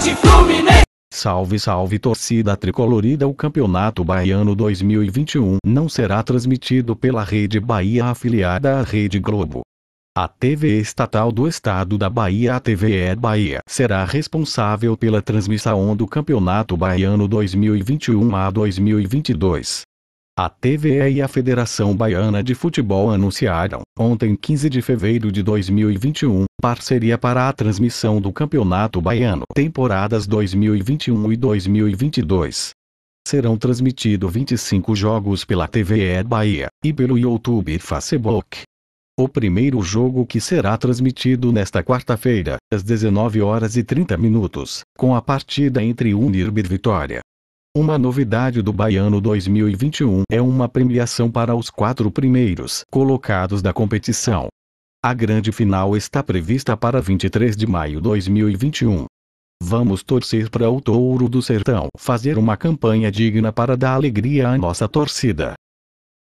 Fluminense! Salve, salve torcida tricolorida! O Campeonato Baiano 2021 não será transmitido pela Rede Bahia afiliada à Rede Globo. A TV estatal do estado da Bahia, a TVE Bahia, será responsável pela transmissão do Campeonato Baiano 2021 a 2022. A TVE e a Federação Baiana de Futebol anunciaram, ontem 15 de fevereiro de 2021, parceria para a transmissão do Campeonato Baiano, temporadas 2021 e 2022. Serão transmitidos 25 jogos pela TVE Bahia e pelo YouTube e Facebook. O primeiro jogo que será transmitido nesta quarta-feira, às 19 horas e 30 minutos, com a partida entre Unirb e Vitória, uma novidade do Baiano 2021 é uma premiação para os quatro primeiros colocados da competição. A grande final está prevista para 23 de maio de 2021. Vamos torcer para o Touro do Sertão fazer uma campanha digna para dar alegria à nossa torcida.